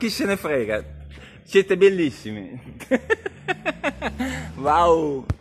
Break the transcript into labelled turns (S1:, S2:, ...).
S1: Chi se ne frega? Siete bellissimi.
S2: wow.